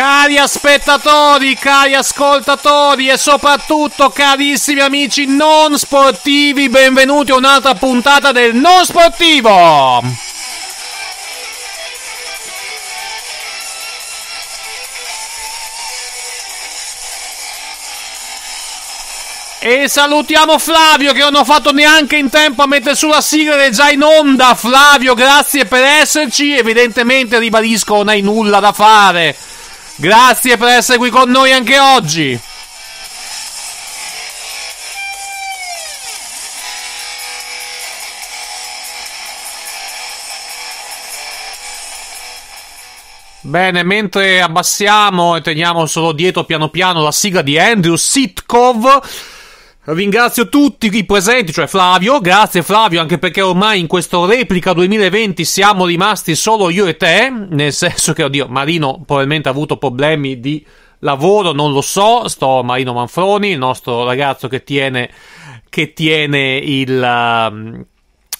Cari spettatori, cari ascoltatori e soprattutto carissimi amici non sportivi, benvenuti a un'altra puntata del Non Sportivo! E salutiamo Flavio che non ho fatto neanche in tempo a mettere sulla sigla ed è già in onda. Flavio, grazie per esserci. Evidentemente, ribadisco, non hai nulla da fare. Grazie per essere qui con noi anche oggi. Bene, mentre abbassiamo e teniamo solo dietro piano piano la sigla di Andrew Sitkov. Ringrazio tutti i presenti, cioè Flavio, grazie Flavio, anche perché ormai in questo replica 2020 siamo rimasti solo io e te, nel senso che, oddio, Marino probabilmente ha avuto problemi di lavoro, non lo so, sto Marino Manfroni, il nostro ragazzo che tiene, che tiene il... Uh,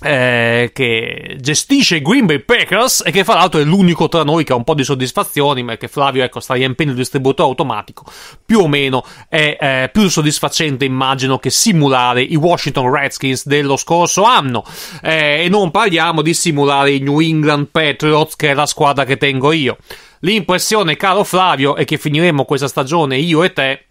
eh, che gestisce i Green Bay Packers e che fra l'altro è l'unico tra noi che ha un po' di soddisfazioni, ma che Flavio ecco, sta riempendo il distributore automatico, più o meno è eh, più soddisfacente immagino che simulare i Washington Redskins dello scorso anno eh, e non parliamo di simulare i New England Patriots che è la squadra che tengo io. L'impressione, caro Flavio, è che finiremo questa stagione io e te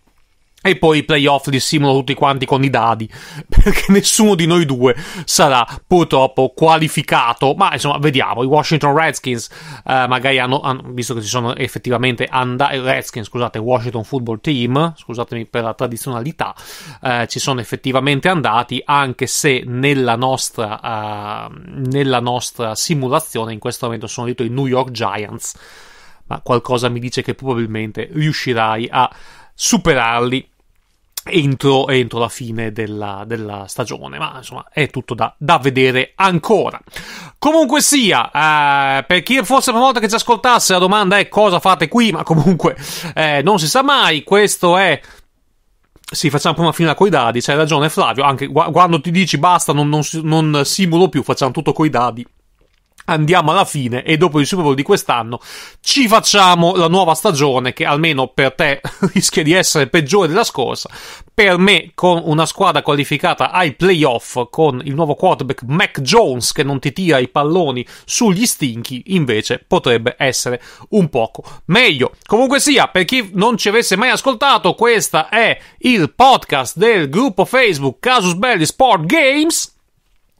e poi i playoff li simulano tutti quanti con i dadi, perché nessuno di noi due sarà purtroppo qualificato. Ma insomma, vediamo. I Washington Redskins, eh, magari hanno, hanno, visto che si sono effettivamente andati. Eh, Redskins, scusate, Washington Football Team, scusatemi per la tradizionalità, eh, ci sono effettivamente andati, anche se nella nostra, eh, nella nostra simulazione in questo momento sono detto i New York Giants. Ma qualcosa mi dice che probabilmente riuscirai a superarli Entro, entro, la fine della, della, stagione, ma insomma è tutto da, da vedere ancora. Comunque sia, eh, per chi fosse la prima volta che ci ascoltasse, la domanda è cosa fate qui, ma comunque eh, non si sa mai, questo è... Sì, facciamo prima finire coi dadi, c'hai ragione Flavio, anche quando ti dici basta, non, non, non simulo più, facciamo tutto coi dadi andiamo alla fine e dopo il Super Bowl di quest'anno ci facciamo la nuova stagione che almeno per te rischia di essere peggiore della scorsa. Per me, con una squadra qualificata ai playoff, con il nuovo quarterback Mac Jones che non ti tira i palloni sugli stinchi, invece potrebbe essere un poco meglio. Comunque sia, per chi non ci avesse mai ascoltato, questo è il podcast del gruppo Facebook Casus Belli Sport Games.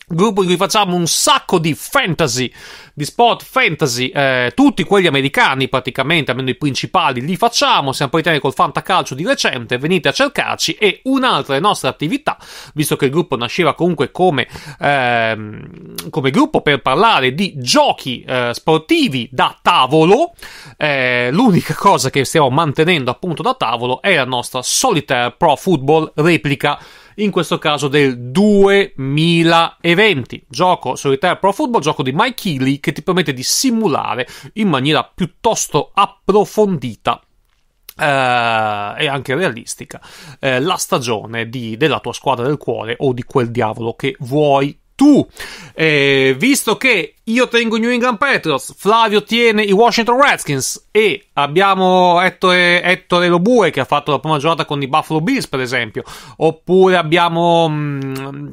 Gruppo in cui facciamo un sacco di fantasy, di sport fantasy, eh, tutti quelli americani praticamente, almeno i principali, li facciamo. Siamo poi partiti col Fantacalcio di recente, venite a cercarci. E un'altra delle nostre attività, visto che il gruppo nasceva comunque come, ehm, come gruppo per parlare di giochi eh, sportivi da tavolo, eh, l'unica cosa che stiamo mantenendo appunto da tavolo è la nostra Solitaire Pro Football replica in questo caso del 2020. Gioco solitaire pro football, gioco di Mike Healy che ti permette di simulare in maniera piuttosto approfondita Uh, e anche realistica uh, la stagione di, della tua squadra del cuore o di quel diavolo che vuoi tu, eh, visto che io tengo i New England Patriots, Flavio tiene i Washington Redskins e abbiamo Ettore, Ettore Lobue che ha fatto la prima giornata con i Buffalo Bills, per esempio, oppure abbiamo... Mh, mm,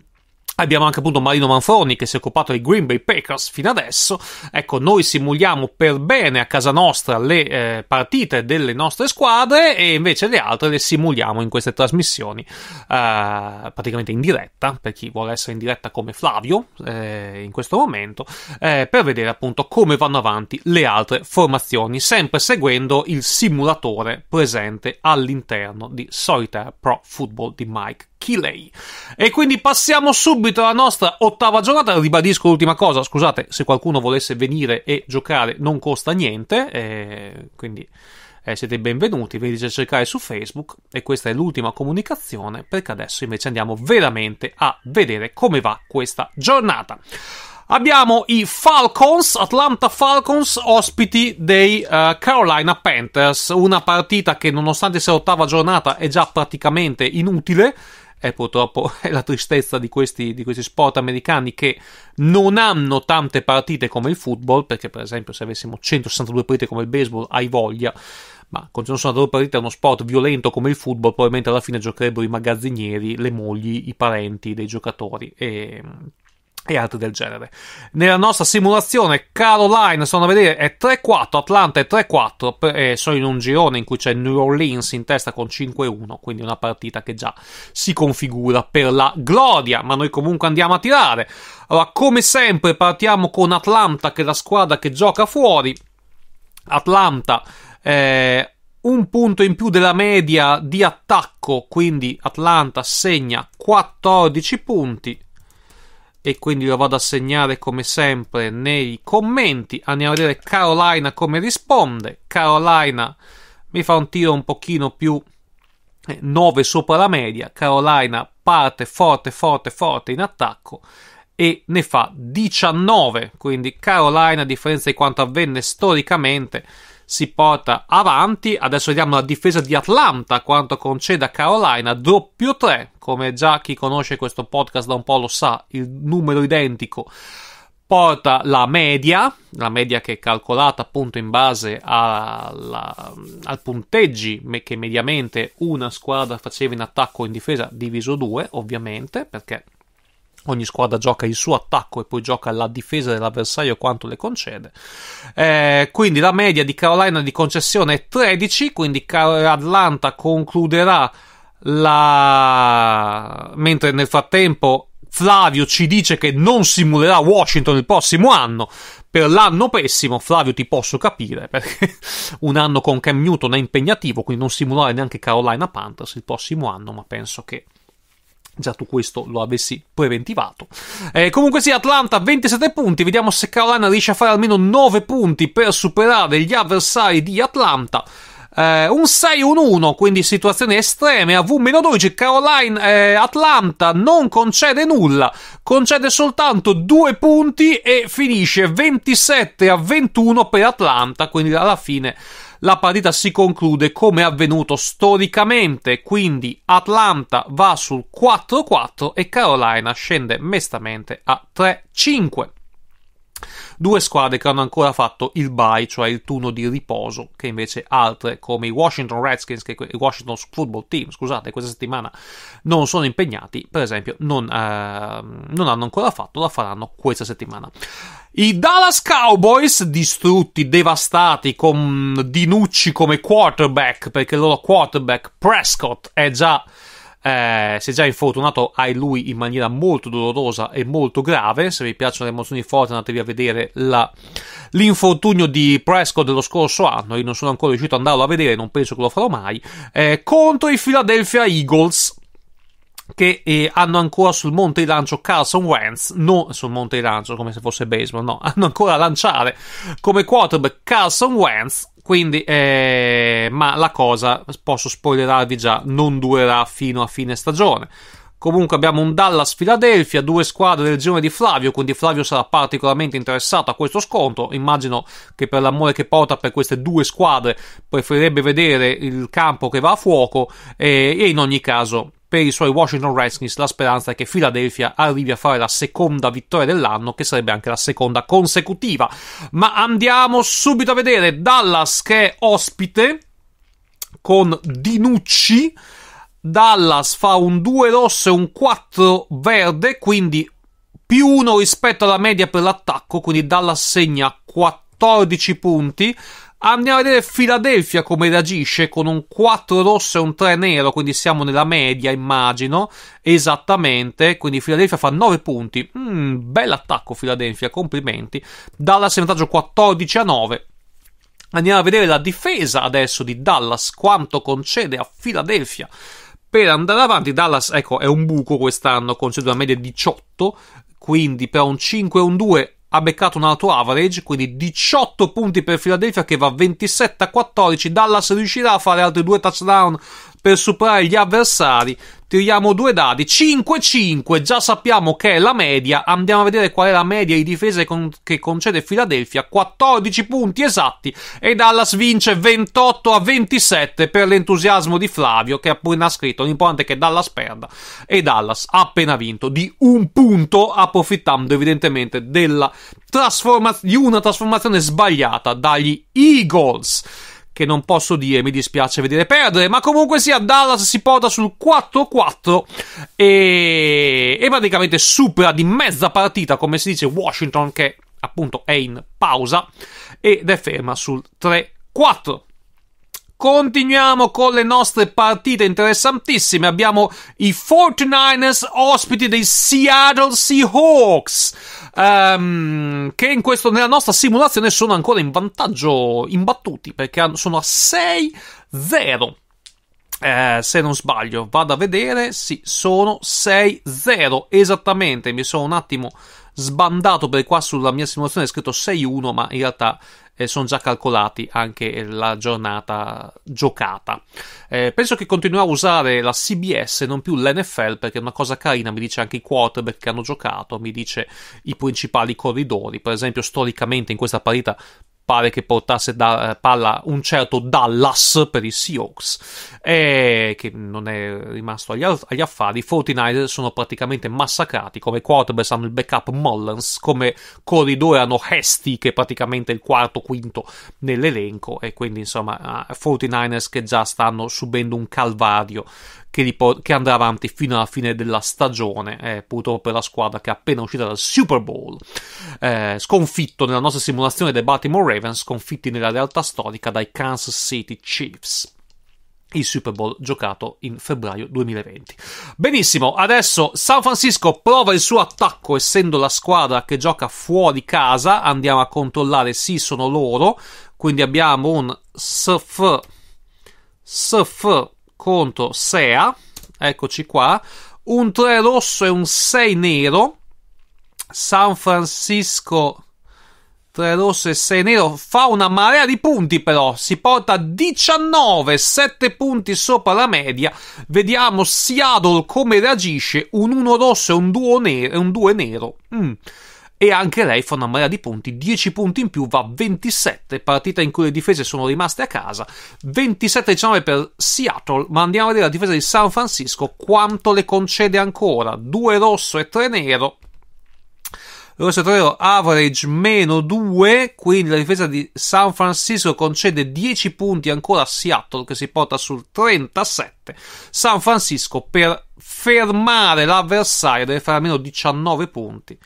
Abbiamo anche appunto Marino Manforni che si è occupato dei Green Bay Packers fino adesso. Ecco, noi simuliamo per bene a casa nostra le eh, partite delle nostre squadre e invece le altre le simuliamo in queste trasmissioni eh, praticamente in diretta, per chi vuole essere in diretta come Flavio eh, in questo momento, eh, per vedere appunto come vanno avanti le altre formazioni, sempre seguendo il simulatore presente all'interno di Solitaire Pro Football di Mike Kiley. E quindi passiamo subito alla nostra ottava giornata. Ribadisco l'ultima cosa, scusate, se qualcuno volesse venire e giocare non costa niente, eh, quindi eh, siete benvenuti, vi dice cercare su Facebook e questa è l'ultima comunicazione perché adesso invece andiamo veramente a vedere come va questa giornata. Abbiamo i Falcons, Atlanta Falcons, ospiti dei uh, Carolina Panthers. Una partita che, nonostante sia l'ottava giornata, è già praticamente inutile è purtroppo la tristezza di questi, di questi, sport americani che non hanno tante partite come il football, perché per esempio se avessimo 162 partite come il baseball hai voglia, ma con 162 partite a uno sport violento come il football probabilmente alla fine giocherebbero i magazzinieri, le mogli, i parenti dei giocatori e e altri del genere. Nella nostra simulazione Caroline, sono a vedere, è 3-4, Atlanta è 3-4, eh, sono in un girone in cui c'è New Orleans in testa con 5-1, quindi una partita che già si configura per la gloria, ma noi comunque andiamo a tirare. Allora, come sempre, partiamo con Atlanta, che è la squadra che gioca fuori. Atlanta... Eh, un punto in più della media di attacco, quindi Atlanta segna 14 punti e quindi lo vado a segnare come sempre nei commenti. Andiamo a vedere Carolina come risponde. Carolina mi fa un tiro un pochino più 9 eh, sopra la media. Carolina parte forte, forte, forte in attacco e ne fa 19. Quindi Carolina, a differenza di quanto avvenne storicamente, si porta avanti. Adesso vediamo la difesa di Atlanta, quanto concede a Carolina, doppio 3 come già chi conosce questo podcast da un po' lo sa, il numero identico porta la media, la media che è calcolata appunto in base al punteggi che mediamente una squadra faceva in attacco o in difesa diviso 2, ovviamente, perché ogni squadra gioca il suo attacco e poi gioca la difesa dell'avversario quanto le concede. Eh, quindi la media di Carolina di concessione è 13, quindi Atlanta concluderà la... Mentre nel frattempo Flavio ci dice che non simulerà Washington il prossimo anno. Per l'anno pessimo, Flavio ti posso capire, perché un anno con Cam Newton è impegnativo, quindi non simulare neanche Carolina Panthers il prossimo anno, ma penso che Già tu questo lo avessi preventivato. Eh, comunque sì, Atlanta 27 punti. Vediamo se Carolina riesce a fare almeno 9 punti per superare gli avversari di Atlanta. Eh, un 6-1-1, quindi situazioni estreme. A V-12 Caroline eh, Atlanta non concede nulla, concede soltanto due punti e finisce 27 21 per Atlanta. Quindi alla fine la partita si conclude come è avvenuto storicamente. Quindi Atlanta va sul 4-4 e Carolina scende mestamente a 3-5. Due squadre che hanno ancora fatto il bye, cioè il turno di riposo, che invece altre come i Washington Redskins, che Washington Football Team, scusate, questa settimana non sono impegnati, per esempio, non, eh, non hanno ancora fatto, la faranno questa settimana. I Dallas Cowboys, distrutti, devastati, con Dinucci come quarterback, perché il loro quarterback Prescott è già eh, se già infortunato, Fortunato hai lui in maniera molto dolorosa e molto grave, se vi piacciono le emozioni forti andatevi a vedere la, l'infortunio di Prescott dello scorso anno, io non sono ancora riuscito ad andarlo a vedere, non penso che lo farò mai, eh, contro i Philadelphia Eagles che eh, hanno ancora sul monte di lancio Carson Wentz, non sul monte di lancio come se fosse baseball, no, hanno ancora a lanciare come quarterback Carson Wentz quindi, eh, ma la cosa, posso spoilerarvi già, non durerà fino a fine stagione. Comunque abbiamo un Dallas Philadelphia, due squadre del girone di Flavio, quindi Flavio sarà particolarmente interessato a questo scontro. Immagino che per l'amore che porta per queste due squadre preferirebbe vedere il campo che va a fuoco eh, e in ogni caso per i suoi Washington Redskins la speranza è che Philadelphia arrivi a fare la seconda vittoria dell'anno, che sarebbe anche la seconda consecutiva. Ma andiamo subito a vedere Dallas che è ospite con Dinucci. Dallas fa un 2 rosso e un 4 verde, quindi più 1 rispetto alla media per l'attacco, quindi Dallas segna 14 punti. Andiamo a vedere Filadelfia come reagisce con un 4 rosso e un 3 nero, quindi siamo nella media, immagino, esattamente, quindi Filadelfia fa 9 punti. Mm, bell'attacco Filadelfia, complimenti. Dallas in vantaggio 14 a 9. Andiamo a vedere la difesa adesso di Dallas, quanto concede a Filadelfia. per andare avanti. Dallas, ecco, è un buco quest'anno, concede una media 18, quindi per un 5 e un 2 ha beccato un alto average, quindi 18 punti per Philadelphia che va 27 a 14. Dallas riuscirà a fare altri due touchdown per superare gli avversari tiriamo due dadi, 5-5, già sappiamo che è la media, andiamo a vedere qual è la media di difese con- che concede Philadelphia, 14 punti esatti e Dallas vince 28 a 27 per l'entusiasmo di Flavio che appena ha scritto, l'importante è che Dallas perda e Dallas ha appena vinto di un punto approfittando evidentemente della trasforma- di una trasformazione sbagliata dagli Eagles che non posso dire, mi dispiace vedere perdere, ma comunque sia Dallas si porta sul 4-4 e, e praticamente supera di mezza partita, come si dice, Washington che appunto è in pausa ed è ferma sul 3-4. Continuiamo con le nostre partite interessantissime. Abbiamo i 49ers ospiti dei Seattle Seahawks. Um, che in questo, nella nostra simulazione sono ancora in vantaggio imbattuti perché sono a 6-0. Eh, se non sbaglio, vado a vedere. Sì, sono 6-0 esattamente. Mi sono un attimo sbandato perché qua sulla mia simulazione è scritto 6-1, ma in realtà eh, sono già calcolati anche la giornata giocata. Eh, penso che continuerò a usare la CBS non più l'NFL perché è una cosa carina, mi dice anche i quarterback che hanno giocato, mi dice i principali corridori, per esempio storicamente in questa partita pare che portasse da, eh, palla un certo Dallas per i Seahawks, e che non è rimasto agli, agli affari. I 49 ers sono praticamente massacrati, come quarterback hanno il backup Mullins, come corridore hanno Hesti, che è praticamente il quarto quinto nell'elenco, e quindi insomma 49ers che già stanno subendo un calvario che, ripor- che, andrà avanti fino alla fine della stagione, eh, purtroppo per la squadra che è appena uscita dal Super Bowl, eh, sconfitto nella nostra simulazione dei Baltimore Ravens sconfitti nella realtà storica dai Kansas City Chiefs il Super Bowl giocato in febbraio 2020. Benissimo, adesso San Francisco prova il suo attacco essendo la squadra che gioca fuori casa, andiamo a controllare, sì sono loro, quindi abbiamo un SF, SF contro SEA, eccoci qua, un 3 rosso e un 6 nero, San Francisco 3 rosso e 6 nero, fa una marea di punti però, si porta a 19, 7 punti sopra la media, vediamo Seattle come reagisce, un 1 rosso e un 2 nero, un 2 nero. Mm. e anche lei fa una marea di punti, 10 punti in più, va 27, partita in cui le difese sono rimaste a casa, 27-19 per Seattle, ma andiamo a vedere la difesa di San Francisco, quanto le concede ancora, 2 rosso e 3 nero, Rosso Torero average meno 2, quindi la difesa di San Francisco concede 10 punti ancora a Seattle che si porta sul 37. San Francisco per fermare l'avversario deve fare almeno 19 punti.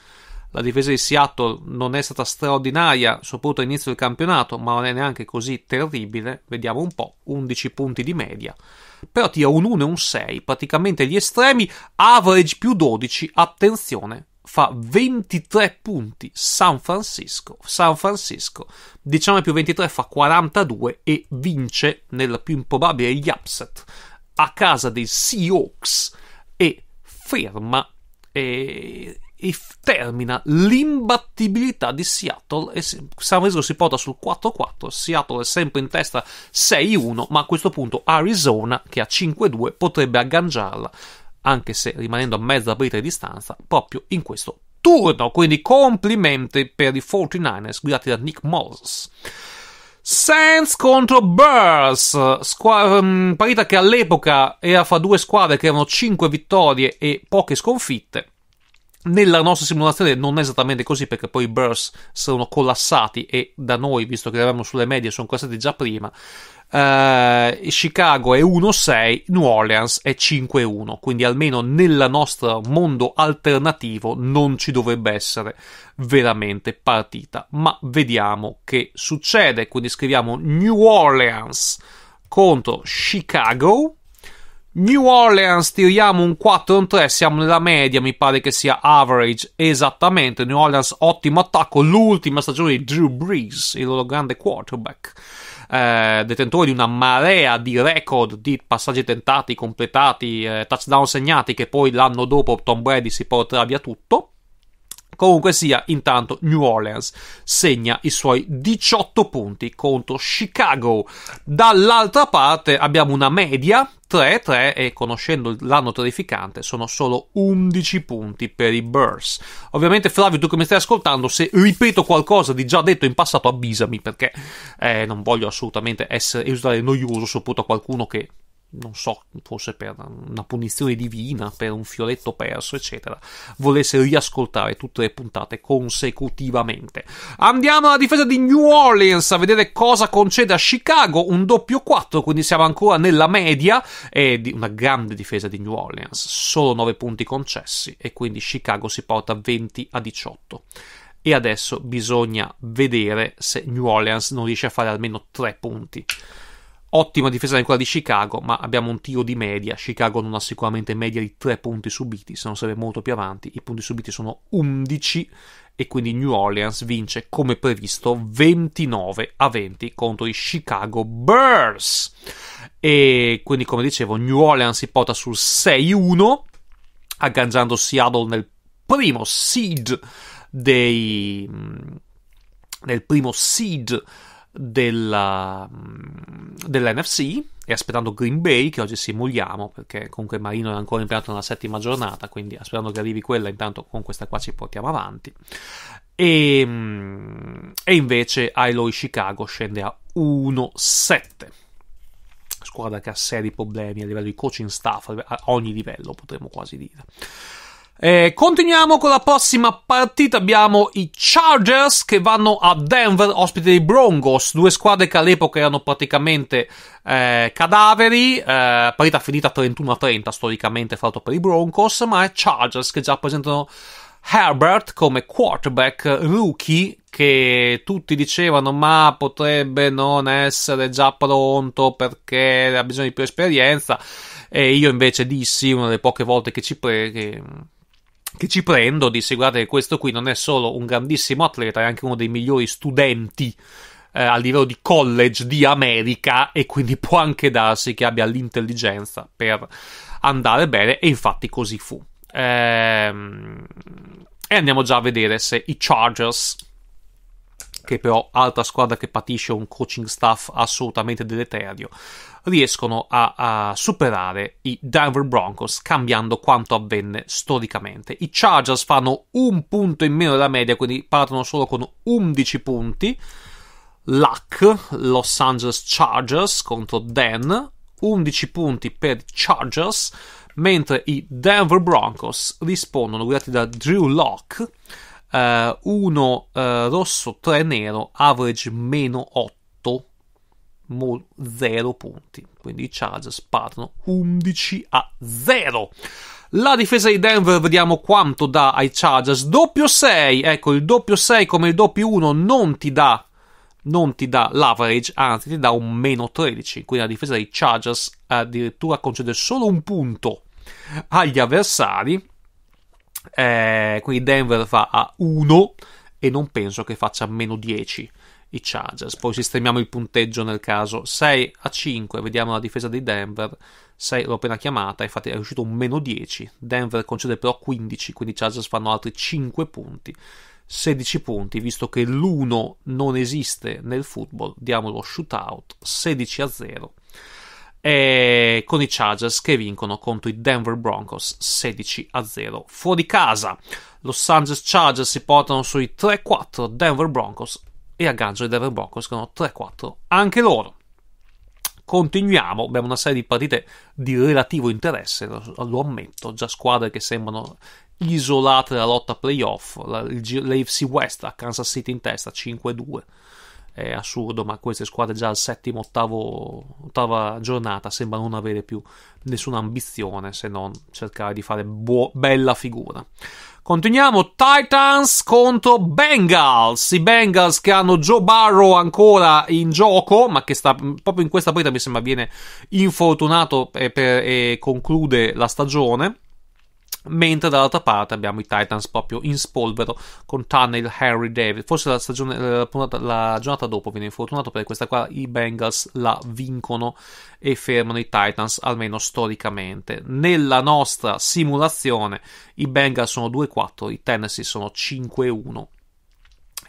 La difesa di Seattle non è stata straordinaria, soprattutto all'inizio del campionato, ma non è neanche così terribile. Vediamo un po', 11 punti di media. Però tira un 1 e un 6, praticamente gli estremi, average più 12, attenzione, fa 23 punti San Francisco. San Francisco 19 diciamo più 23 fa 42 e vince nel più improbabile gli upset a casa dei Seahawks e ferma e, e termina l'imbattibilità di Seattle e San Francisco si porta sul 4-4 Seattle è sempre in testa 6-1 ma a questo punto Arizona che ha 5-2 potrebbe agganciarla anche se rimanendo a mezza brita di distanza, proprio in questo turno. Quindi complimenti per i 49ers guidati da Nick Moses. Saints contro Bears, Squa- mh, mm, partita che all'epoca era fra due squadre che avevano 5 vittorie e poche sconfitte. Nella nostra simulazione non è esattamente così perché poi i burst sono collassati e da noi, visto che eravamo sulle medie, sono collassati già prima. Uh, Chicago è 1-6, New Orleans è 5-1, quindi almeno nel nostro mondo alternativo non ci dovrebbe essere veramente partita, ma vediamo che succede, quindi scriviamo New Orleans contro Chicago New Orleans tiriamo un 4-3, un siamo nella media, mi pare che sia average esattamente. New Orleans ottimo attacco, l'ultima stagione di Drew Brees, il loro grande quarterback. Eh, detentore di una marea di record di passaggi tentati, completati, eh, touchdown segnati che poi l'anno dopo Tom Brady si porterà via tutto. Comunque sia, intanto New Orleans segna i suoi 18 punti contro Chicago. Dall'altra parte abbiamo una media 3-3 e conoscendo l'anno terrificante sono solo 11 punti per i Bears. Ovviamente Flavio, tu che mi stai ascoltando, se ripeto qualcosa di già detto in passato avvisami perché eh, non voglio assolutamente essere, noioso soprattutto a qualcuno che non so, forse per una punizione divina, per un fioretto perso, eccetera, volesse riascoltare tutte le puntate consecutivamente. Andiamo alla difesa di New Orleans a vedere cosa concede a Chicago, un doppio 4, quindi siamo ancora nella media, è una grande difesa di New Orleans, solo 9 punti concessi e quindi Chicago si porta 20 a 18 e adesso bisogna vedere se New Orleans non riesce a fare almeno 3 punti. Ottima difesa anche quella di Chicago, ma abbiamo un tiro di media. Chicago non ha sicuramente media di 3 punti subiti, se non sarebbe molto più avanti. I punti subiti sono 11 e quindi New Orleans vince come previsto 29 a 20 contro i Chicago Bears. E quindi come dicevo New Orleans si porta sul 6-1 agganciando Seattle nel primo seed dei mm, nel primo seed della, mm, dell'NFC e aspettando Green Bay, che oggi si mogliamo perché comunque Marino è ancora impianto nella settima giornata, quindi aspettando che arrivi quella, intanto con questa qua ci portiamo avanti. E, mm, e invece Ailoy Chicago scende a 1-7 squadra che ha seri problemi a livello di coaching staff, a ogni livello potremmo quasi dire. E eh, continuiamo con la prossima partita. Abbiamo i Chargers che vanno a Denver, ospite dei Broncos, due squadre che all'epoca erano praticamente eh, cadaveri. Eh, partita finita 31-30 storicamente, fatto per i Broncos, ma è Chargers che già presentano Herbert come quarterback rookie che tutti dicevano ma potrebbe non essere già pronto perché ha bisogno di più esperienza e io invece dissi una delle poche volte che ci pre- che che ci prendo, dissi guardate questo qui non è solo un grandissimo atleta, è anche uno dei migliori studenti eh, a livello di college di America e quindi può anche darsi che abbia l'intelligenza per andare bene e infatti così fu. Ehm... E andiamo già a vedere se i Chargers che però altra squadra che patisce un coaching staff assolutamente deleterio, riescono a, a, superare i Denver Broncos cambiando quanto avvenne storicamente. I Chargers fanno un punto in meno della media, quindi partono solo con 11 punti. Luck, Los Angeles Chargers contro Dan, 11 punti per i Chargers, mentre i Denver Broncos rispondono guidati da Drew Locke 1 eh, uh, eh, rosso, 3 nero, average meno 8, 0 punti. Quindi i Chargers partono 11 a 0. La difesa di Denver, vediamo quanto dà ai Chargers. Doppio 6, ecco il doppio 6 come il doppio 1 non ti dà, non ti dà l'average, anzi ti dà un meno 13. Quindi la difesa dei Chargers addirittura concede solo un punto agli avversari. Eh, quindi Denver va a 1 e non penso che faccia meno 10 i Chargers. Poi sistemiamo il punteggio nel caso 6 a 5, vediamo la difesa di Denver. 6 l'ho appena chiamata, infatti è uscito un meno 10. Denver concede però 15, quindi i Chargers fanno altri 5 punti. 16 punti, visto che l'1 non esiste nel football, diamo lo shootout 16 a 0 e con i Chargers che vincono contro i Denver Broncos 16 a 0 fuori casa. Los Angeles Chargers si portano sui 3-4 Denver Broncos e aggancio i Denver Broncos con 3-4 anche loro. Continuiamo, abbiamo una serie di partite di relativo interesse, lo, ammetto, già squadre che sembrano isolate dalla lotta playoff, la, l'AFC West a Kansas City in testa 5-2 è assurdo, ma queste squadre già al settimo, ottavo, ottava giornata sembrano non avere più nessuna ambizione se non cercare di fare buo- bella figura. Continuiamo Titans contro Bengals, i Bengals che hanno Joe Barrow ancora in gioco, ma che sta mm, proprio in questa partita mi sembra viene infortunato e, per, e conclude la stagione Mentre dall'altra parte abbiamo i Titans proprio in spolvero con Tunnel, Harry, David. Forse la, stagione, eh, la, puntata, la giornata dopo viene infortunato perché questa qua i Bengals la vincono e fermano i Titans, almeno storicamente. Nella nostra simulazione i Bengals sono 2-4, i Tennessee sono 5-1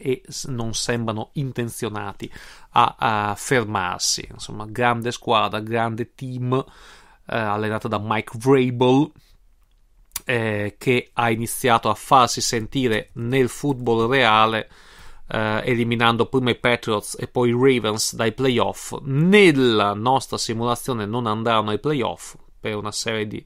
e non sembrano intenzionati a, a fermarsi. Insomma, grande squadra, grande team eh, allenata da Mike Vrabel eh, che ha iniziato a farsi sentire nel football reale eh, eliminando prima i Patriots e poi i Ravens dai playoff. Nella nostra simulazione non andranno ai playoff per una serie di,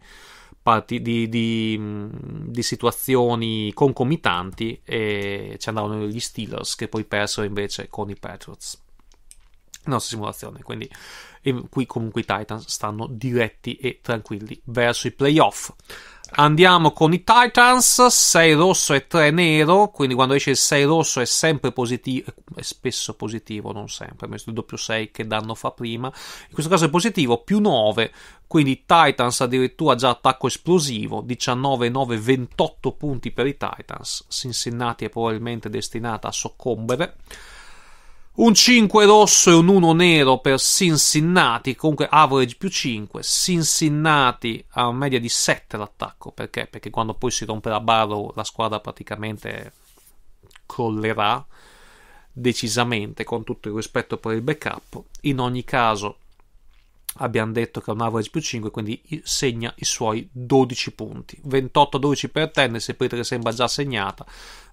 parti, di, di, mm, di situazioni concomitanti e ci andavano gli Steelers che poi persero invece con i Patriots. La nostra simulazione, quindi qui comunque i Titans stanno diretti e tranquilli verso i playoff. Andiamo con i Titans, 6 rosso e 3 nero, quindi quando esce il 6 rosso è sempre positivo, è spesso positivo, non sempre, messo il doppio 6 che danno fa prima, in questo caso è positivo, più 9, quindi Titans addirittura già attacco esplosivo, 19-9, 28 punti per i Titans, Cincinnati è probabilmente destinata a soccombere un 5 rosso e un 1 nero per Cincinnati, comunque average più 5, Cincinnati ha una media di 7 l'attacco, perché? Perché quando poi si romperà Barrow la squadra praticamente crollerà decisamente con tutto il rispetto per il backup. In ogni caso abbiamo detto che ha un average più 5, quindi segna i suoi 12 punti. 28-12 per Tennessee, che sembra già segnata.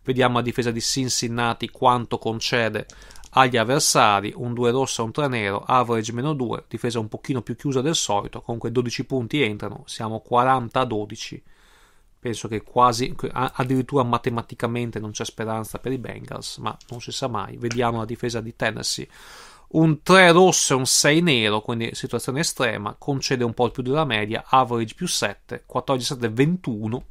Vediamo a difesa di Cincinnati quanto concede agli avversari, un 2 rosso e un 3 nero, average meno 2, difesa un pochino più chiusa del solito, comunque 12 punti entrano, siamo 40 a 12, penso che quasi, addirittura matematicamente non c'è speranza per i Bengals, ma non si sa mai, vediamo la difesa di Tennessee. Un 3 rosso e un 6 nero, quindi situazione estrema, concede un po' più della media, average più 7, 14 7 21,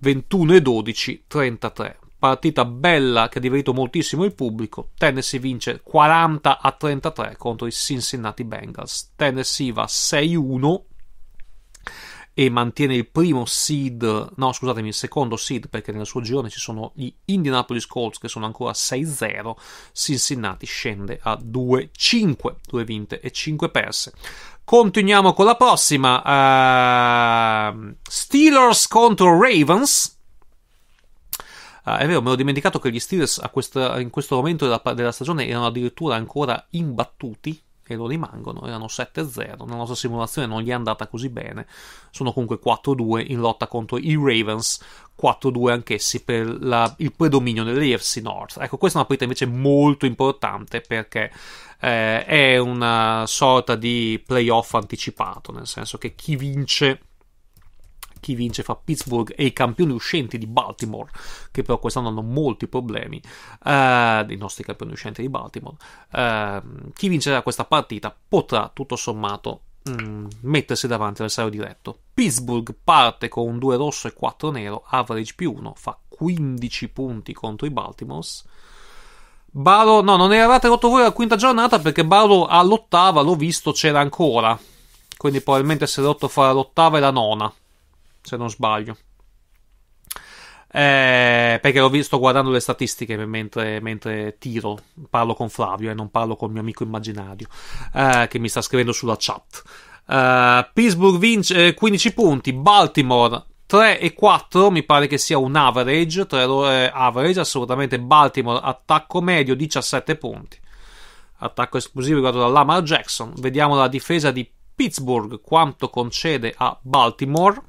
21 e 12, 33 partita bella che ha divertito moltissimo il pubblico. Tennessee vince 40 a 33 contro i Cincinnati Bengals. Tennessee va 6-1 e mantiene il primo seed, no scusatemi, il secondo seed perché nel suo girone ci sono gli Indianapolis Colts che sono ancora 6-0, Cincinnati scende a 2-5, 2 vinte e 5 perse. Continuiamo con la prossima, uh, Steelers contro Ravens. Uh, è vero, me l'ho dimenticato che gli Steelers questa, in questo momento della, della, stagione erano addirittura ancora imbattuti e lo rimangono, erano 7-0, la nostra simulazione non gli è andata così bene, sono comunque 4-2 in lotta contro i Ravens, 4-2 anch'essi per la, il predominio dell'AFC North. Ecco, questa è una partita invece molto importante perché eh, è una sorta di playoff anticipato, nel senso che chi vince chi vince fa Pittsburgh e i campioni uscenti di Baltimore, che però quest'anno hanno molti problemi, eh, i nostri campioni uscenti di Baltimore. Eh, chi vincerà questa partita potrà tutto sommato mh, mm, mettersi davanti all'avversario diretto. Pittsburgh parte con un 2 rosso e 4 nero, average più 1, fa 15 punti contro i Baltimores. Baro, no, non eravate rotto voi alla quinta giornata perché Baro all'ottava, l'ho visto, c'era ancora. Quindi probabilmente si è rotto fra l'ottava e la nona se non sbaglio. Eh, perché l'ho visto guardando le statistiche mentre, mentre tiro, parlo con Flavio e non parlo con il mio amico immaginario eh, che mi sta scrivendo sulla chat. Eh, Pittsburgh vince 15 eh, punti, Baltimore 3 e 4 mi pare che sia un average, 3 ore eh, average assolutamente Baltimore attacco medio 17 punti. Attacco esclusivo riguardo da Lamar Jackson. Vediamo la difesa di Pittsburgh quanto concede a Baltimore.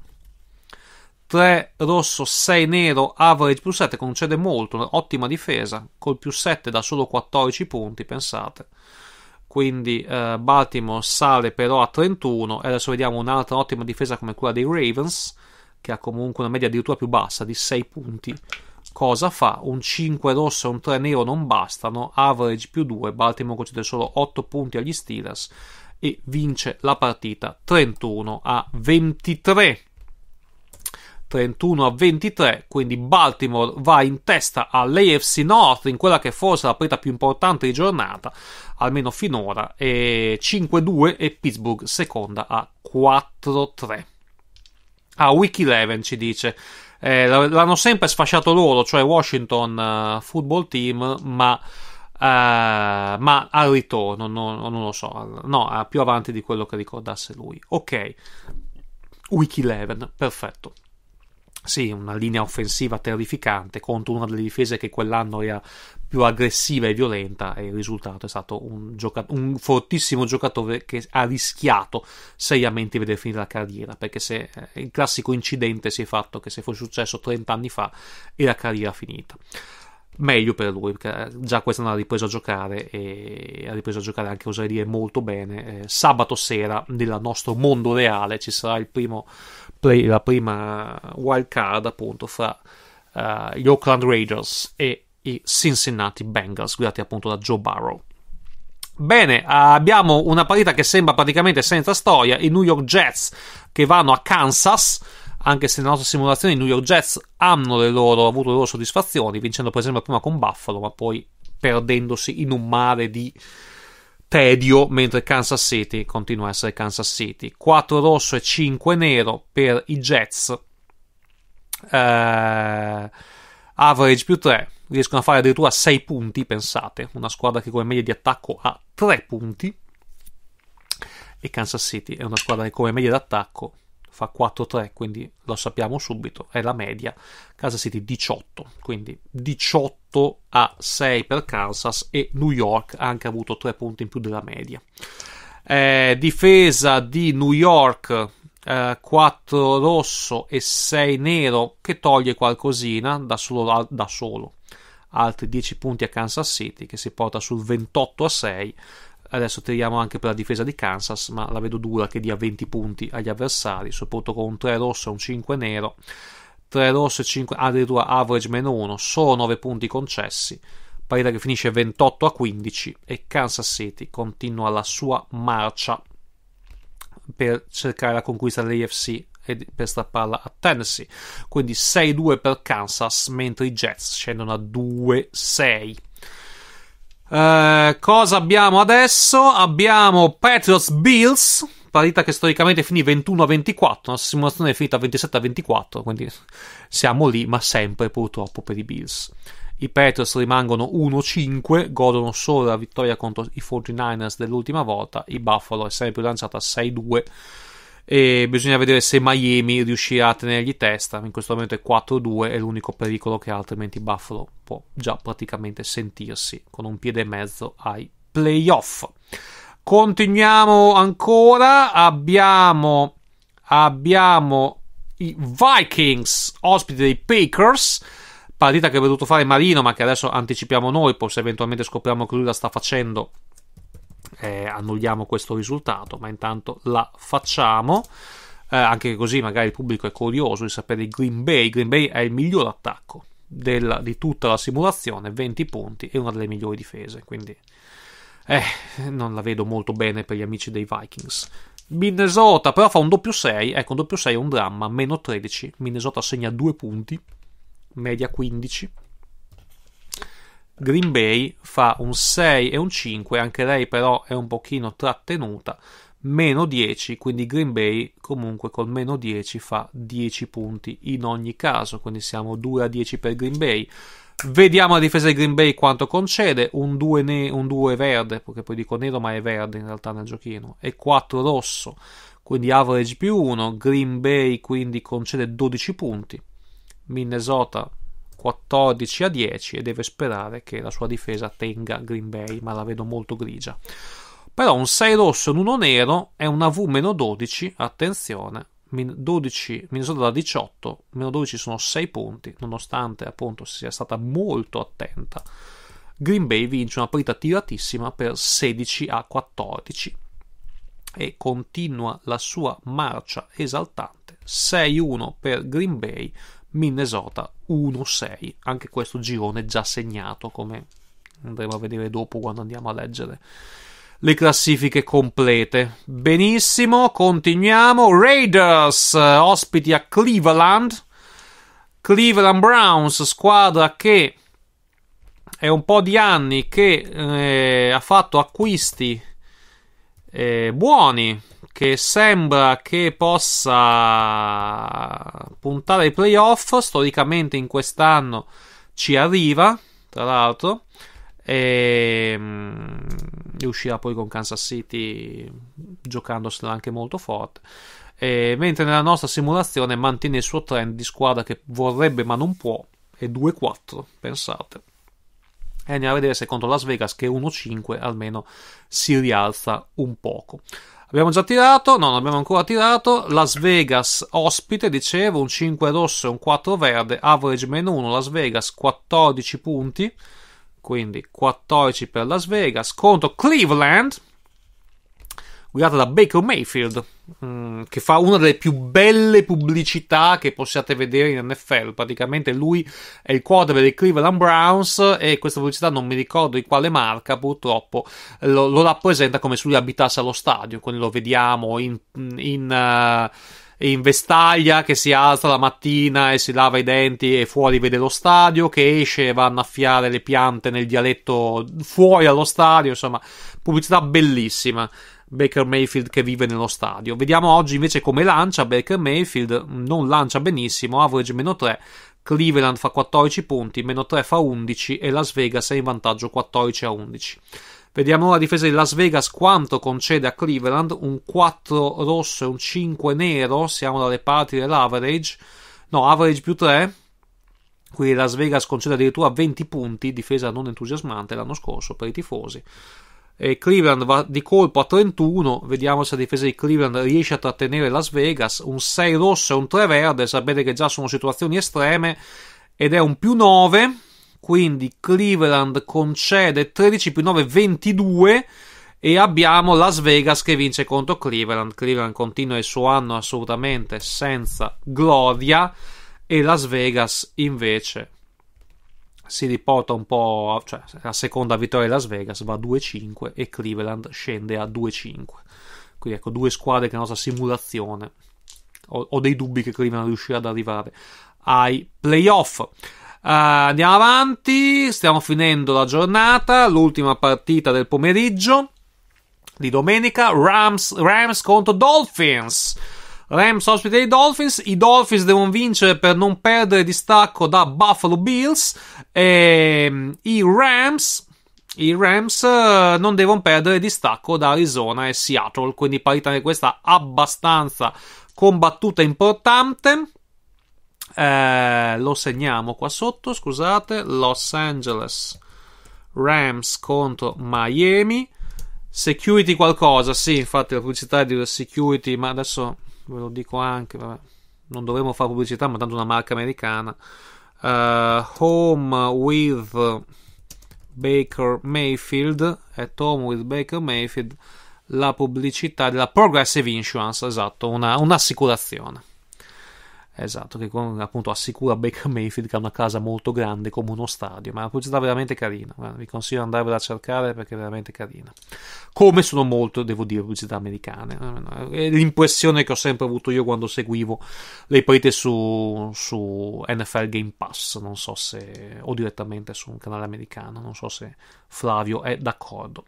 3 rosso, 6 nero, average più 7, concede molto, ottima difesa, col più 7 da solo 14 punti, pensate. Quindi eh, Baltimore sale però a 31 e adesso vediamo un'altra ottima difesa come quella dei Ravens, che ha comunque una media addirittura più bassa di 6 punti. Cosa fa? Un 5 rosso e un 3 nero non bastano, average più 2, Baltimore concede solo 8 punti agli Steelers e vince la partita 31 a 23. 31 a 23, quindi Baltimore va in testa all'AFC North in quella che forse è la partita più importante di giornata, almeno finora, e 5-2 e Pittsburgh seconda a 4-3. Ah, Wiki 11 ci dice, eh, l'hanno sempre sfasciato loro, cioè Washington uh, Football Team, ma... Uh, ma al ritorno, no, non lo so, no, più avanti di quello che ricordasse lui. Ok, Wiki 11, perfetto sì, una linea offensiva terrificante contro una delle difese che quell'anno era più aggressiva e violenta e il risultato è stato un, gioca- un fortissimo giocatore che ha rischiato seriamente di vedere finire la carriera perché se eh, il classico incidente si è fatto che se fosse successo 30 anni fa e la carriera finita meglio per lui perché eh, già questa non ha ripreso a giocare e ha ripreso a giocare anche oserei dire molto bene eh, sabato sera nel nostro mondo reale ci sarà il primo play, la prima wild card appunto fra uh, gli Oakland Raiders e i Cincinnati Bengals, guidati appunto da Joe Barrow. Bene, abbiamo una partita che sembra praticamente senza storia, i New York Jets che vanno a Kansas, anche se nella nostra simulazione i New York Jets hanno le loro, avuto le loro soddisfazioni, vincendo per esempio prima con Buffalo, ma poi perdendosi in un mare di tedio, mentre Kansas City continua a essere Kansas City. 4 rosso e 5 nero per i Jets. Eh, average più 3. Riescono a fare addirittura 6 punti, pensate. Una squadra che come media di attacco ha 3 punti. E Kansas City è una squadra che come media d'attacco fa 4-3, quindi lo sappiamo subito, è la media. Kansas City 18, quindi 18 a 6 per Kansas e New York ha anche avuto 3 punti in più della media. Eh, difesa di New York, eh, 4 rosso e 6 nero, che toglie qualcosina da solo, da solo. altri 10 punti a Kansas City che si porta sul 28 a 6 adesso tiriamo anche per la difesa di Kansas, ma la vedo dura che dia 20 punti agli avversari, soprattutto con un 3 rosso e un 5 nero, 3 rosso e 5, addirittura average meno 1, solo 9 punti concessi, parità che finisce 28 a 15 e Kansas City continua la sua marcia per cercare la conquista dell'AFC e per strapparla a Tennessee, quindi 6-2 per Kansas, mentre i Jets scendono a 2-6. Eh, cosa abbiamo adesso? Abbiamo Patriots Bills, partita che storicamente finì 21-24, la no? simulazione è finita 27-24, quindi siamo lì, ma sempre purtroppo per i Bills. I Patriots rimangono 1-5, godono solo la vittoria contro i 49ers dell'ultima volta, i Buffalo è sempre lanciata 6-2 e bisogna vedere se Miami riuscirà a tenergli testa. In questo momento è 4-2, è l'unico pericolo che ha, altrimenti Buffalo può già praticamente sentirsi con un piede e mezzo ai playoff. Continuiamo ancora, abbiamo, abbiamo i Vikings, ospiti dei Packers. Partita che ha dovuto fare Marino, ma che adesso anticipiamo noi, poi se eventualmente scopriamo che lui la sta facendo, eh, annulliamo questo risultato, ma intanto la facciamo. Eh, anche così magari il pubblico è curioso di sapere Green Bay. Green Bay è il miglior attacco del, di tutta la simulazione, 20 punti e una delle migliori difese, quindi eh, non la vedo molto bene per gli amici dei Vikings. Minnesota però fa un doppio 6, ecco un doppio 6 è un dramma, meno 13, Minnesota segna 2 punti, media 15. Green Bay fa un 6 e un 5, anche lei però è un pochino trattenuta, meno 10, quindi Green Bay comunque con meno 10 fa 10 punti in ogni caso, quindi siamo 2 a 10 per Green Bay. Vediamo la difesa di Green Bay quanto concede, un 2, ne- un 2 verde, perché poi dico nero ma è verde in realtà nel giochino, e 4 rosso, quindi average più 1, Green Bay quindi concede 12 punti, Minnesota 14 a 10 e deve sperare che la sua difesa tenga Green Bay, ma la vedo molto grigia. Però un 6 rosso e un 1 nero è una V-12, attenzione, 12, Minnesota da 18, meno 12 sono 6 punti, nonostante appunto sia stata molto attenta. Green Bay vince una partita tiratissima per 16 a 14 e continua la sua marcia esaltante. 6-1 per Green Bay, Minnesota 1-6, anche questo girone già segnato come andremo a vedere dopo quando andiamo a leggere le classifiche complete. Benissimo, continuiamo. Raiders, eh, ospiti a Cleveland. Cleveland Browns, squadra che è un po' di anni che eh, ha fatto acquisti eh, buoni che sembra che possa puntare ai playoff. Storicamente in quest'anno ci arriva, tra l'altro, ehm, e uscirà poi con Kansas City giocandosela anche molto forte. E, mentre nella nostra simulazione mantiene il suo trend di squadra che vorrebbe ma non può, e 2-4, pensate. E andiamo a vedere se contro Las Vegas, che è 1-5, almeno si rialza un poco. Abbiamo già tirato, no, non abbiamo ancora tirato. Las Vegas ospite, dicevo, un 5 rosso e un 4 verde, average meno 1, Las Vegas 14 punti, quindi 14 per Las Vegas contro Cleveland guidata da Baker Mayfield, mm, che fa una delle più belle pubblicità che possiate vedere in NFL. Praticamente lui è il quarterback dei Cleveland Browns e questa pubblicità non mi ricordo di quale marca, purtroppo lo, lo rappresenta come se lui abitasse allo stadio, quindi lo vediamo in... in uh, in vestaglia che si alza la mattina e si lava i denti e fuori vede lo stadio, che esce e va a annaffiare le piante nel dialetto fuori allo stadio, insomma, pubblicità bellissima. Baker Mayfield che vive nello stadio. Vediamo oggi invece come lancia Baker Mayfield, non lancia benissimo, average meno 3, Cleveland fa 14 punti, meno 3 fa 11 e Las Vegas è in vantaggio 14 a 11. Vediamo la difesa di Las Vegas quanto concede a Cleveland, un 4 rosso e un 5 nero, siamo dalle parti dell'average, no, average più 3, qui Las Vegas concede addirittura 20 punti, difesa non entusiasmante l'anno scorso per i tifosi. E Cleveland va di colpo a 31, vediamo se la difesa di Cleveland riesce a trattenere Las Vegas, un 6 rosso e un 3 verde, sapete che già sono situazioni estreme, ed è un più 9, quindi Cleveland concede 13 più 9, 22 e abbiamo Las Vegas che vince contro Cleveland. Cleveland continua il suo anno assolutamente senza gloria e Las Vegas invece si riporta un po', cioè la seconda vittoria di Las Vegas va a 2-5 e Cleveland scende a 2-5. Quindi ecco, due squadre che la nostra simulazione ho, ho dei dubbi che Cleveland riuscirà ad arrivare ai playoff. Uh, andiamo avanti, stiamo finendo la giornata, l'ultima partita del pomeriggio di domenica, Rams, Rams contro Dolphins. Rams ospita i Dolphins. I Dolphins devono vincere per non perdere distacco da Buffalo Bills. E ehm, i Rams. I Rams eh, non devono perdere distacco da Arizona e Seattle, quindi parità di questa abbastanza combattuta importante. Eh, lo segniamo qua sotto, scusate, Los Angeles Rams contro Miami. Security qualcosa, sì, infatti la pubblicità è di security, ma adesso ve lo dico anche, vabbè. non dovremmo fare pubblicità, ma tanto una marca americana. Uh, home with Baker Mayfield, at home with Baker Mayfield, la pubblicità della Progressive Insurance, esatto, una, un'assicurazione. Esatto, che con, appunto assicura Baker Mayfield che ha una casa molto grande come uno stadio, ma è una pubblicità veramente carina, vi consiglio di andarvela a cercare perché è veramente carina. Come sono molto, devo dire, pubblicità americane. Eh, è l'impressione che ho sempre avuto io quando seguivo le partite su, su NFL Game Pass, non so se, o direttamente su un canale americano, non so se Flavio è d'accordo.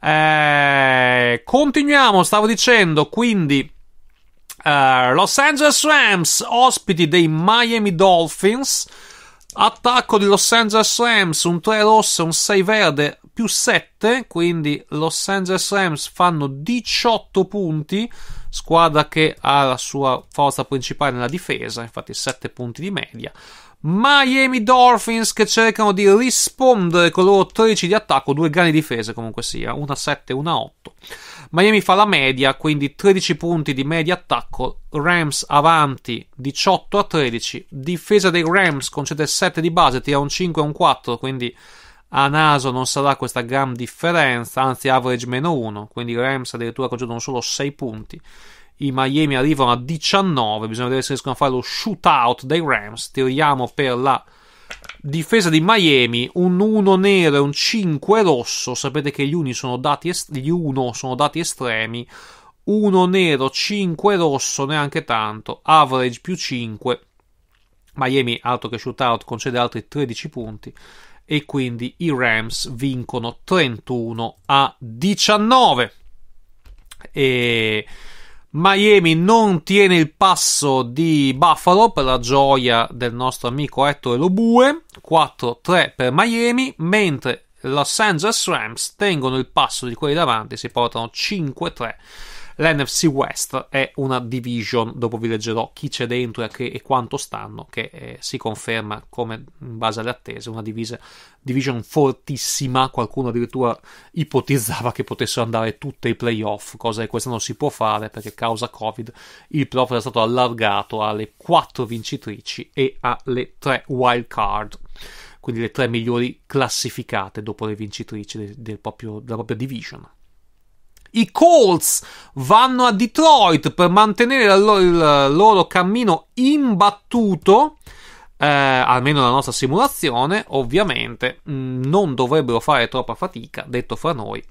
Eh, continuiamo, stavo dicendo, quindi... Uh, Los Angeles Rams, ospiti dei Miami Dolphins. Attacco di Los Angeles Rams, un 3 rosso, un 6 verde, più 7, quindi Los Angeles Rams fanno 18 punti, squadra che ha la sua forza principale nella difesa, infatti 7 punti di media. Miami Dolphins che cercano di rispondere con loro 13 di attacco, due grandi difese comunque sia, una 7 e una 8. Miami fa la media, quindi 13 punti di media attacco, Rams avanti 18 a 13, difesa dei Rams concede 7 di base, tira un 5 e un 4, quindi a naso non sarà questa gran differenza, anzi average meno 1, quindi i Rams addirittura concedono solo 6 punti. I Miami arrivano a 19, bisogna vedere se riescono a fare lo shootout dei Rams, tiriamo per la Difesa di Miami, un 1 nero e un 5 rosso. Sapete che gli, uni sono est- 1 sono dati estremi. 1 nero, 5 rosso, neanche tanto. Average più 5. Miami, altro che shootout, concede altri 13 punti. E quindi i Rams vincono 31 a 19. E Miami non tiene il passo di Buffalo per la gioia del nostro amico Ettore Lobue, 4-3 per Miami, mentre Los Angeles Rams tengono il passo di quelli davanti, si portano 5-3 l'NFC West è una division, dopo vi leggerò chi c'è dentro e, che, e quanto stanno, che eh, si conferma come in base alle attese una divisa, division fortissima, qualcuno addirittura ipotizzava che potessero andare tutte i playoff, cosa che questa non si può fare perché causa Covid il playoff è stato allargato alle quattro vincitrici e alle tre wild card quindi le tre migliori classificate dopo le vincitrici del, del proprio, della propria division. I Colts vanno a Detroit per mantenere il loro, il loro cammino imbattuto. Eh, almeno la nostra simulazione, ovviamente, mm, non dovrebbero fare troppa fatica, detto fra noi.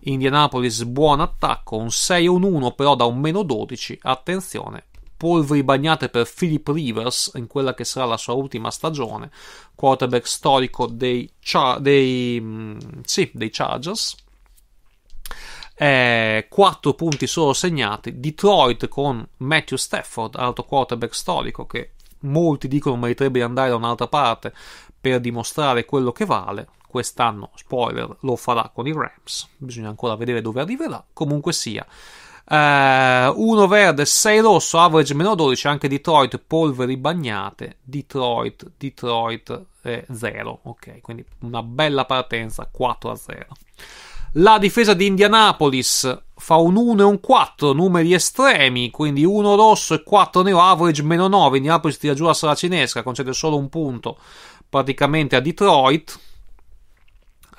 Indianapolis buon attacco, un 6-1-1 però da un meno 12, attenzione, polveri bagnate per Philip Rivers in quella che sarà la sua ultima stagione, quarterback storico dei, Char- dei, mm, sì, dei Chargers eh, 4 punti solo segnati. Detroit con Matthew Stafford, altro quarterback storico che molti dicono meriterebbe di andare da un'altra parte per dimostrare quello che vale. Quest'anno, spoiler, lo farà con i Rams. Bisogna ancora vedere dove arriverà. Comunque sia. 1 eh, uh, verde, 6 rosso, average meno 12, anche Detroit, polveri bagnate, Detroit, Detroit 0, eh, ok, quindi una bella partenza, 4 a 0. La difesa di Indianapolis fa un 1 e un 4, numeri estremi, quindi 1 rosso e 4 nero, average meno 9. Indianapolis tira giù la sala cinesca, concede solo un punto praticamente a Detroit.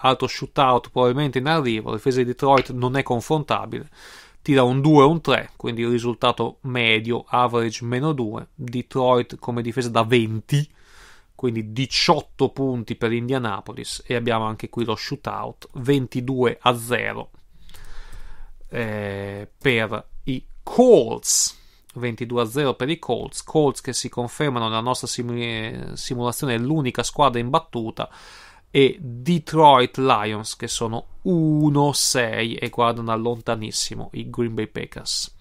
Altro shootout probabilmente in arrivo, la difesa di Detroit non è confrontabile. Tira un 2 e un 3, quindi risultato medio, average meno 2. Detroit come difesa da 20 quindi 18 punti per Indianapolis e abbiamo anche qui lo shootout 22 a 0 eh, per i Colts 22 a 0 per i Colts Colts che si confermano nella nostra sim- simulazione l'unica squadra imbattuta e Detroit Lions che sono 1-6 e guardano lontanissimo i Green Bay Packers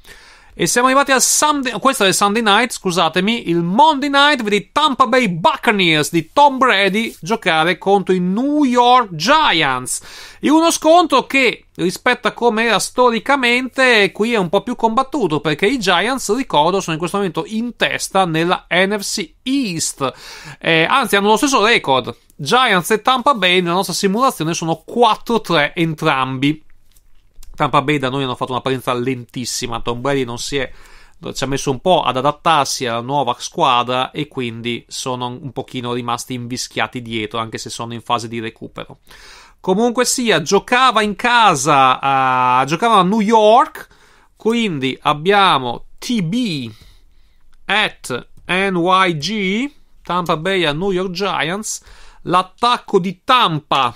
e siamo arrivati al Sunday. Questo è Sunday night, scusatemi. Il Monday night vedi Tampa Bay Buccaneers di Tom Brady giocare contro i New York Giants. E uno scontro che rispetto a come era storicamente, qui è un po' più combattuto perché i Giants, ricordo, sono in questo momento in testa nella NFC East. Eh, anzi, hanno lo stesso record. Giants e Tampa Bay nella nostra simulazione sono 4-3 entrambi. Tampa Bay da noi hanno fatto una partenza lentissima. Tom Brady non si è ci ha messo un po' ad adattarsi alla nuova squadra e quindi sono un pochino rimasti invischiati dietro, anche se sono in fase di recupero. Comunque sia, giocava in casa, uh, giocava a New York, quindi abbiamo TB at NYG, Tampa Bay a New York Giants, l'attacco di Tampa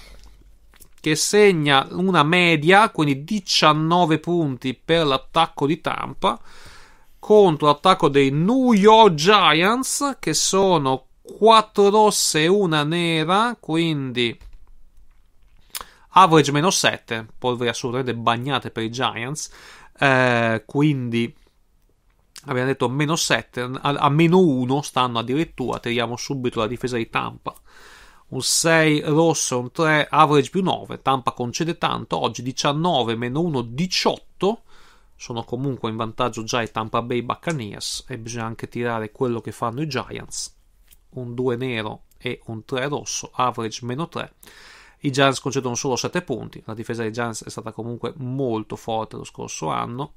che segna una media, quindi 19 punti per l'attacco di Tampa contro l'attacco dei New York Giants che sono 4 rosse e una nera, quindi average meno 7, polvere assolutamente bagnate per i Giants, eh, quindi abbiamo detto meno 7, a, a meno 1 stanno addirittura, tiriamo subito la difesa di Tampa un 6 rosso, un 3 average più 9, Tampa concede tanto, oggi 19 meno 1, 18, sono comunque in vantaggio già i Tampa Bay Buccaneers e bisogna anche tirare quello che fanno i Giants, un 2 nero e un 3 rosso, average meno 3. I Giants concedono solo 7 punti, la difesa dei Giants è stata comunque molto forte lo scorso anno,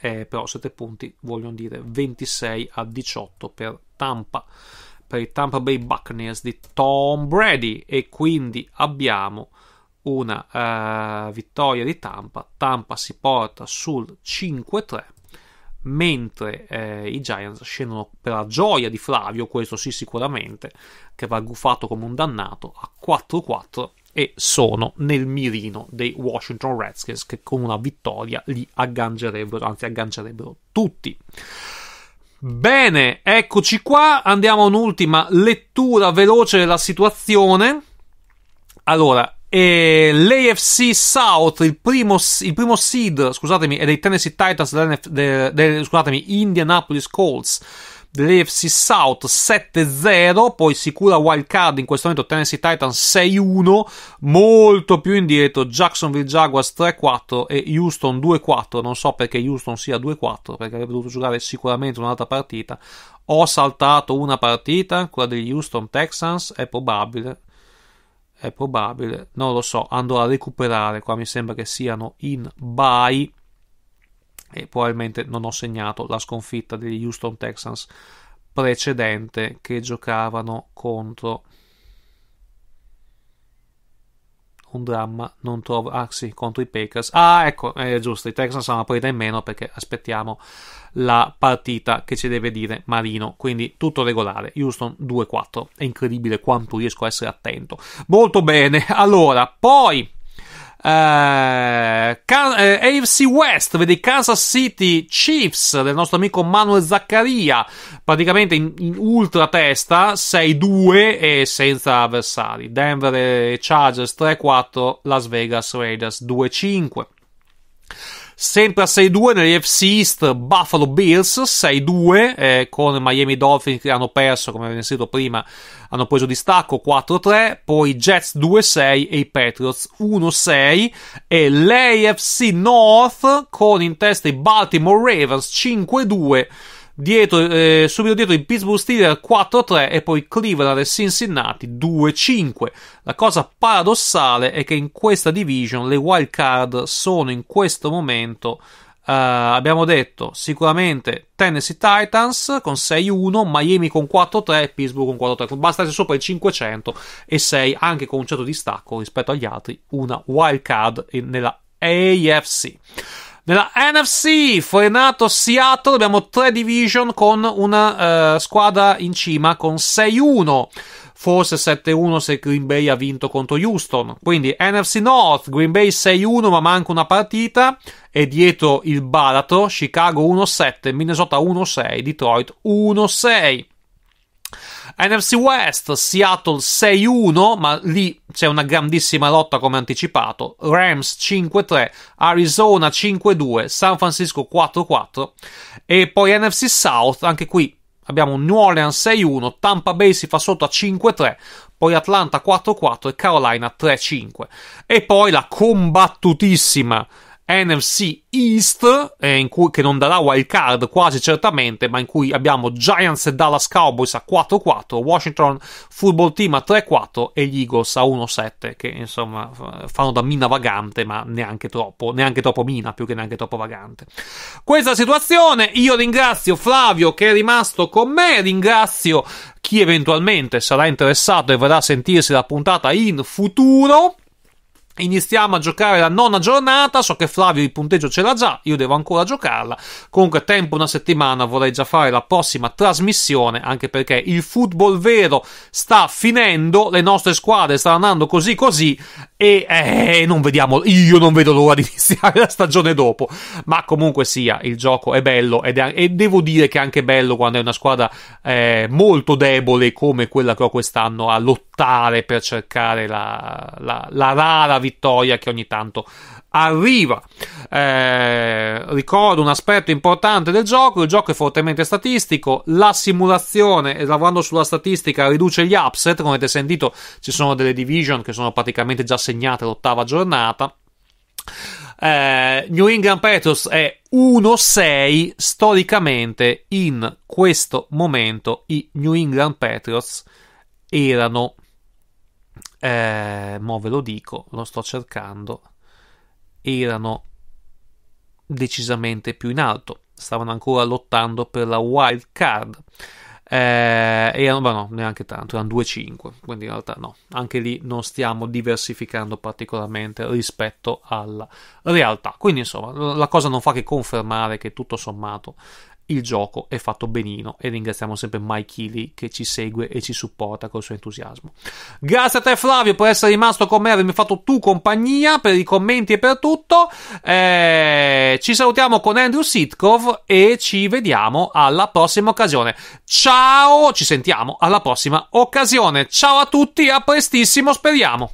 eh, però 7 punti vogliono dire 26 a 18 per Tampa per i Tampa Bay Buccaneers di Tom Brady e quindi abbiamo una uh, vittoria di Tampa. Tampa si porta sul 5-3 mentre eh, i Giants scendono per la gioia di Flavio, questo sì sicuramente, che va guffato come un dannato a 4-4 e sono nel mirino dei Washington Redskins che con una vittoria li aggancerebbero, anzi aggancerebbero tutti. Bene, eccoci qua, andiamo a un'ultima lettura veloce della situazione. Allora, eh, l'AFC South, il primo, il primo, seed, scusatemi, è dei Tennessee Titans, de, de, de, scusatemi, Indianapolis Colts l'AFC South 7-0, poi sicura wild card in questo momento Tennessee Titans 6-1, molto più indietro Jacksonville Jaguars 3-4 e Houston 2-4, non so perché Houston sia 2-4, perché avrebbe dovuto giocare sicuramente un'altra partita. Ho saltato una partita, quella degli Houston Texans, è probabile. È probabile, non lo so, andrò a recuperare, qua mi sembra che siano in bye e probabilmente non ho segnato la sconfitta degli Houston Texans precedente che giocavano contro un dramma non trovo ah sì contro i Packers ah ecco è eh, giusto i Texans hanno una partita in meno perché aspettiamo la partita che ci deve dire Marino quindi tutto regolare Houston 2-4 è incredibile quanto riesco a essere attento molto bene allora poi eh, AFC eh, West, vedi Kansas City Chiefs del nostro amico Manuel Zaccaria, praticamente in, in ultra testa, 6-2 e senza avversari. Denver e Chargers 3-4, Las Vegas Raiders 2-5. Sempre a 6-2 nell'AFC East Buffalo Bills, 6-2 eh, con Miami Dolphins che hanno perso, come abbiamo sentito prima, hanno preso distacco 4-3, poi Jets 2-6 e i Patriots 1-6 e l'AFC North con in testa i Baltimore Ravens 5-2. Dietro, eh, subito dietro i Pittsburgh Steelers 4-3 e poi Cleveland e Cincinnati 2-5. La cosa paradossale è che in questa division le wild card sono in questo momento Uh, abbiamo detto sicuramente Tennessee Titans con 6-1, Miami con 4-3, e Pittsburgh con 4-3. Basta essere sopra il 500 e 6 anche con un certo distacco rispetto agli altri, una wild card nella AFC. Nella NFC, frenato Seattle, abbiamo tre division con una uh, squadra in cima con 6-1 forse 7-1 se Green Bay ha vinto contro Houston. Quindi NFC North, Green Bay 6-1 ma manca una partita e dietro il Balato, Chicago 1-7, Minnesota 1-6, Detroit 1-6. NFC West, Seattle 6-1, ma lì c'è una grandissima lotta come anticipato. Rams 5-3, Arizona 5-2, San Francisco 4-4 e poi NFC South, anche qui abbiamo New Orleans 6-1, Tampa Bay si fa sotto a 5-3, poi Atlanta 4-4 e Carolina 3-5. E poi la combattutissima NFC East, eh, cui, che non darà wild card quasi certamente, ma in cui abbiamo Giants e Dallas Cowboys a 4-4, Washington Football Team a 3-4 e gli Eagles a 1-7, che insomma fanno da mina vagante, ma neanche troppo, neanche troppo mina, più che neanche troppo vagante. Questa situazione, io ringrazio Flavio che è rimasto con me, ringrazio chi eventualmente sarà interessato e verrà a sentirsi la puntata in futuro. Iniziamo a giocare la nona giornata. So che Flavio il punteggio ce l'ha già, io devo ancora giocarla. Comunque, tempo una settimana, vorrei già fare la prossima trasmissione, anche perché il football vero sta finendo, le nostre squadre stanno andando così così e eh, non vediamo, io non vedo l'ora di iniziare la stagione dopo. Ma comunque sia, il gioco è bello ed è, e devo dire che è anche bello quando è una squadra eh, molto debole come quella che ho quest'anno a lottare per cercare la, la, la rara vittoria vittoria che ogni tanto arriva. Eh, ricordo un aspetto importante del gioco, il gioco è fortemente statistico, la simulazione eh, lavorando sulla statistica riduce gli upset, come avete sentito ci sono delle division che sono praticamente già segnate l'ottava giornata. Eh, New England Patriots è 1-6 storicamente in questo momento i New England Patriots erano eh, mo ve lo dico, lo sto cercando, erano decisamente più in alto, stavano ancora lottando per la wild card. Eh, erano, ma no, neanche tanto, erano 2-5, quindi in realtà no, anche lì non stiamo diversificando particolarmente rispetto alla realtà. Quindi insomma, la cosa non fa che confermare che tutto sommato il gioco è fatto benino e ringraziamo sempre Mike Healy che ci segue e ci supporta col suo entusiasmo. Grazie a te Flavio per essere rimasto con me, avermi fatto tu compagnia, per i commenti e per tutto. Eh, ci salutiamo con Andrew Sitkov e ci vediamo alla prossima occasione. Ciao, ci sentiamo alla prossima occasione. Ciao a tutti, a prestissimo speriamo.